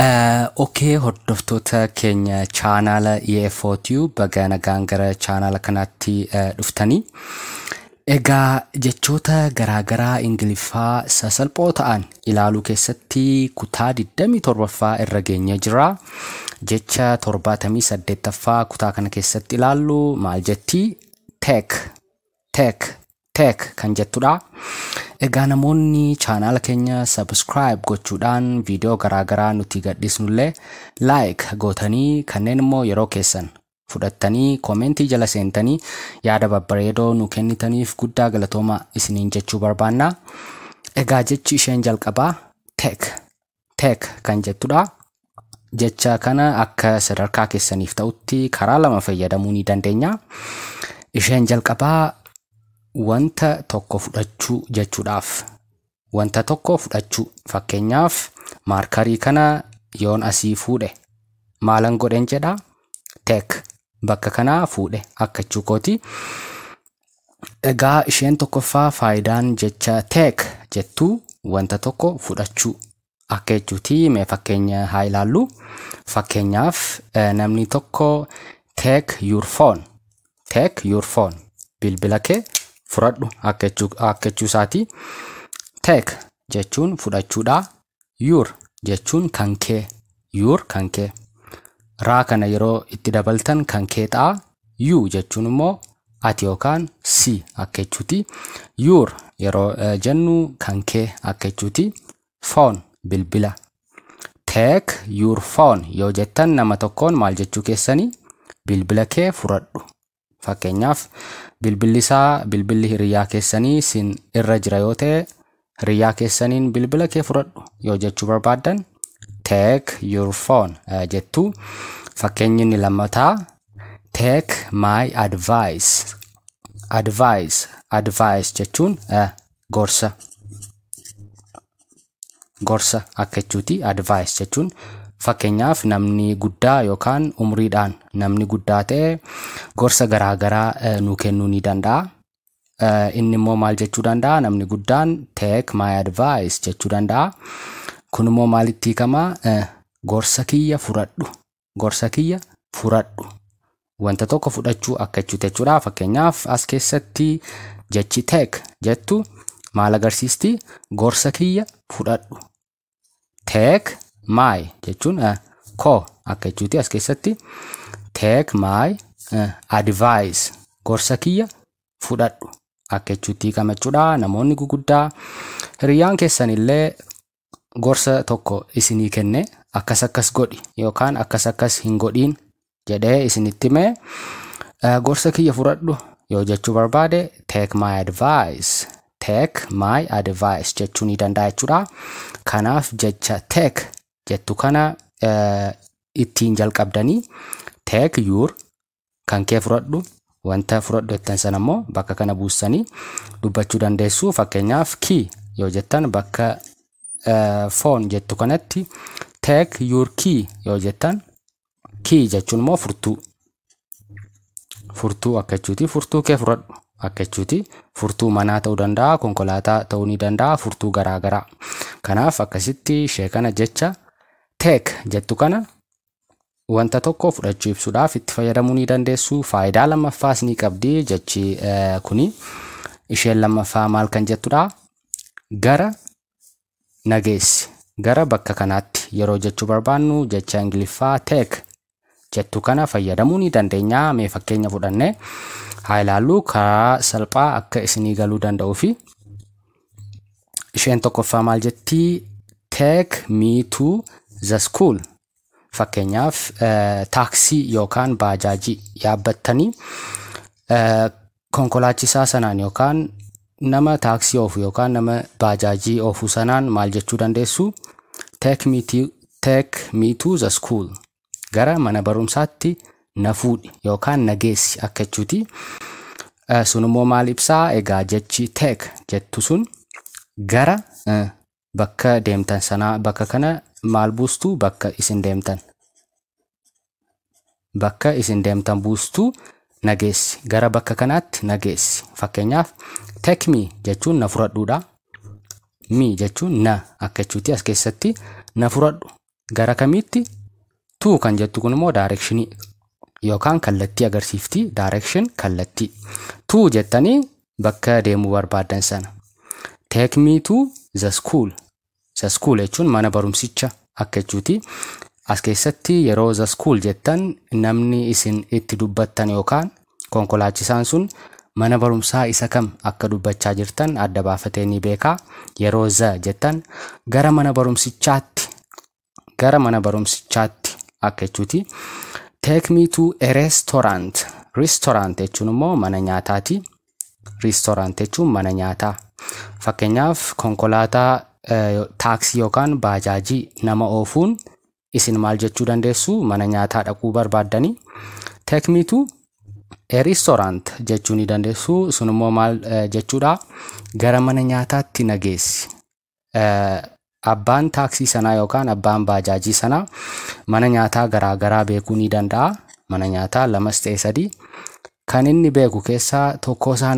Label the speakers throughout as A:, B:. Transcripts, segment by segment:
A: Uh, ok hordoftoota keenya chaanaala e EFO baga nagaan gara chaanaala kanaatti uh, dhuftanii. Egaa jechoota garaagaraa Ingiliffaa sasalphoo ta'an ilaaluu keessatti kutaa 27ffaa irra geenyee jira. Jecha 78ffaa kutaa kana keessatti ilaallu maal jetti? Teek, kan jettudha. Egaa namoonni chaanaala keenya subscribe gochuudhaan viidiyoo garaagaraa nuti gadhiisnullee like gootanii kanneen immoo yeroo keessan fudhattanii koomentii jala seentanii yaada babbareedoo nu kennitaniif guddaa galatooma isiniin jechuu barbaanna. Egaa jechi isheen jalqabaa kan jettudha. Jecha kana akka sadarkaa keessaniif ta'utti karaa lama fayyadamuu ni dandeenya. Isheen jalqabaa wanta tokko fudhachuu jechuudhaaf. Wanta tokko fudhachuu fakkeenyaaf maarkarii kana yoon asii fuudhe maalan godhen jedha tek bakka kanaa fuudhe akka kooti. Egaa isheen tokkoffaa faayidaan jecha teek jettu wanta tokko fudhachuu akka jechuuti mee fakkeenya haa ilaallu. Fakkeenyaaf eh, namni tokko tek yuur yuur foon bilbila kee fudhadhu akka isaati Teek jechuun fudhachuudha. Yuur jechuun kan kee. Yuur kan kee. Raa kana yeroo itti dabaltan kan kee ta'a. Yuu jechuun immoo ati yookaan si akka jechuuti. Yuur yeroo eh, jennu kan kee akka jechuuti. Foon bilbila. Teek yuur foon yoo jettan nama tokkoon maal jechuu keessanii bilbila kee furadhu Fakkeenyaaf bilbilli isaa bilbilli hiriyaa keessanii sin irra jira yoo ta'e hiriyaa keessaniin bilbila kee fudhadhu yoo jechuu barbaaddan take your phone jettu fakkeenyi inni lammataa take my advice advice advice jechuun gorsa gorsa akka jechuuti advice jechuun Fakkeenyaaf namni guddaa yookaan umriidhaan namni guddaa ta'e gorsa garaa garaa nuu kennuu ni danda'a. Inni immoo maal jechuu danda'a? Namni guddaan take my advice jechuu danda'a. Kun immoo maalitti hiikamaa? Gorsa kiyya furadhu. Gorsa kiyya furadhu. Wanta tokko fudhachuu akka jechuuti jechuudha. Fakkeenyaaf as keessatti jechi take jettu maal agarsiisti? Gorsa kiyya fudhadhu. Take my jechuun eh, koo akka jechuuti as keessatti take my eh, advice gorsa kiyya fudhadhu akka jechuutti kamachuudha namoonni guguddaa hiriyyaan keessan illee gorsa tokko isinii kenne akkas akkas godhi yookaan akkas akkas hin godhiin jedhee isinitti mee eh, gorsa kiyya fudhadhu yoo jechuu barbaade take my advice take my advice jechuu ni danda'a jechuudha kanaaf jecha take jettu kana eh, ittiin jalqabdanii teek yuur kan kee fudhadhu wanta fudhadhu jettan san ammoo bakka kana buussanii dubbachuu dandeessu. Fakkeenyaaf kii yoo jettan bakka foon eh, jettu kanatti teek yuur kii yoo jettan kii jechuun immoo furtuu. Furtuu akka jechuuti. Furtuu kee fudhadhu akka jechuuti. Furtuu manaa ta'uu danda'a, konkolaataa ta'uu ni danda'a, furtuu garaagaraa. Kanaaf akkasitti ishee jecha Teek jettu kana wanta tokko fudhachuu ibsuudhaaf itti fayyadamuu ni dandeessu. Faayidaa lammaffaas ni qabdi jechi kuni. Isheen lammaffaa maal kan jettudha? Gara nageessi. Gara bakka kanaatti yeroo jechuu barbaannu jecha Ingiliffaa teek jettu kana fayyadamuu ni dandeenya. Mee fakkeenya fudhanne haa ilaallu karaa salphaa akka isinii galuu danda'uu fi isheen tokkoffaa maal jettii? Teek miituu the school fakkeenyaaf eh, taaksii yookaan baajaajii yaabbattanii eh, konkolaachisaa sanaan yookaan nama taaksii oofu yookaan nama baajaajii ofuu sanaan maal jechuu dandeessu teek gara mana barumsaatti na fuudhi yookaan na geessi akka jechuuti. Eh, Sunimmoo maal ibsaa egaa jechi teek jettu sun gara bakka deemtan sanaa bakka kana maal buustuu bakka isin deemtan. Bakka isin deemtan buustuu nageessi. Gara bakka kanaatti nageessi. Fakkeenyaaf take me jechuun na fudhadhuudha. Mi jechuun na akka jechuutti as keessatti na furadhu. Gara kamitti? tuu kan jettu kun immoo daayirekshinii yookaan kallattii agarsiiftii daayirekshin kallattii. Tuu jettanii bakka deemuu barbaadan sana. Take me to the school skuul jechuun mana barumsicha akka jechuuti. As keessatti yeroo skuul jettan namni isin itti dubbattan yookaan konkolaachisaan sun mana barumsaa isa kam akka dubbachaa jirtan adda baafatee ni beekaa. Yeroo za jettan gara mana barumsichaatti gara mana barumsichaatti akka jechuuti. Take me to a restaurant. Restaurant jechuun immoo mana nyaataati. Restaurant jechuun mana nyaataa. Fakkeenyaaf konkolaataa taaksii yookaan baajaajii nama oofuun isin maal jechuu dandeessu mana nyaataa dhaquu barbaaddanii. Tekniitu reestorant jechuu ni dandeessu sunimmoo maal jechuudha gara mana nyaataatti na Abbaan taaksii sanaa yookaan abbaan baajaajii sanaa mana nyaataa garaagaraa beekuu ni danda'a. Mana nyaataa lamas ta'e sadii kan inni beeku keessaa tokko isaa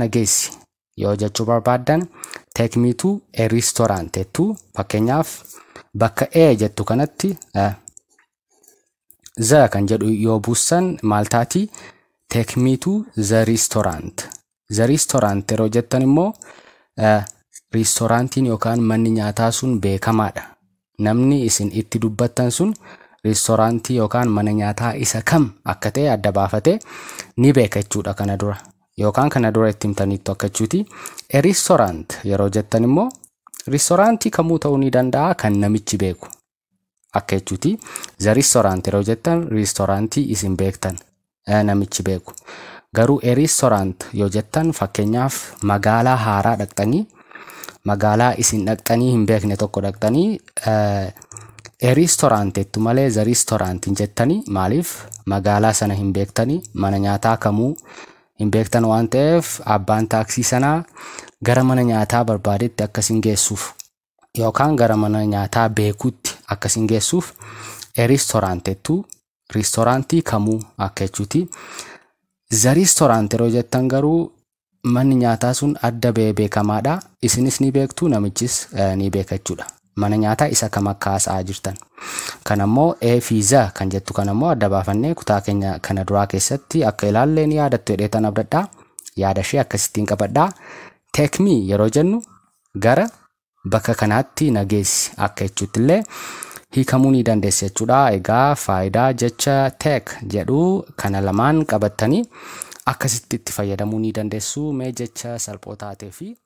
A: yoo jechuu barbaadan. Take me to a restaurant nyaf. fakkeenyaaf baka e kanati eh. za kan jadu yoo busan Malta ti. Take me to the restaurant. The restaurant mo eh, immoo restoraantiin yookaan manni nyaataa sun kamada Namni isin itti dubatan sun restaurant yookaan akan nyaataa isa kam akka ta'e adda baafatee ni be jechuudha kana dura. yookaan kana dura ittiin bitaniitu akka jechuuti. Riistoraant yeroo jettan immoo riistoraantii kamuu ta'uu ni danda'a kan namichi beeku akka jechuuti. The riistoraant yeroo jettan riistoraantii isin beektan namichi beeku. Garuu riistoraant yoo jettan fakkeenyaaf magaalaa haaraa dhaqxanii magaalaa isin dhaqxanii hin beekne tokko dhaqxanii riistoraant jettu malee the riistoraantiin jettanii maaliif magaalaa sana hin beektanii mana nyaataa kamuu. hin beektan waan ta'eef abbaan taaksii sanaa gara mana nyaataa barbaadetti akkasiin geessuuf yookaan gara mana nyaataa beekutti akkasiin geessuuf e riistoraantettuu riistoraantii kamuu akka jechuuti. Zariistoraant yeroo jettan garuu manni nyaataa sun adda ba'ee beekamaadha isinis ni beektu namichis eh, ni beeka jechuudha mana nyaataa isa kam akka haasa'aa jirtan. Kanammoo eefiizaa kan jettu kanammoo adda baafannee kutaa keenya kana duraa keessatti akka ilaalleen yaadattu hidhee tan abdadhaa. Yaada ishee akkasittiin qabadhaa. Teekmii yeroo jennu gara bakka kanaatti nageessi akka jechuutti illee hiikamuu ni dandeessa jechuudha. Egaa faayidaa jecha teek jedhu kana lamaan qabattanii akkasitti itti fayyadamuu ni dandeessu. Mee jecha salphoo taatee fi